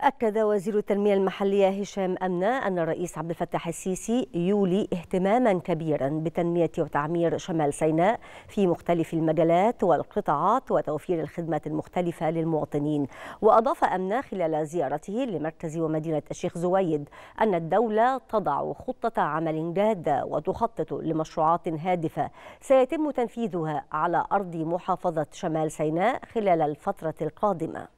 أكد وزير التنمية المحلية هشام أمنة أن الرئيس عبد الفتاح السيسي يولي اهتماما كبيرا بتنمية وتعمير شمال سيناء في مختلف المجالات والقطاعات وتوفير الخدمات المختلفة للمواطنين وأضاف أمنة خلال زيارته لمركز ومدينة الشيخ زويد أن الدولة تضع خطة عمل جادة وتخطط لمشروعات هادفة سيتم تنفيذها على أرض محافظة شمال سيناء خلال الفترة القادمة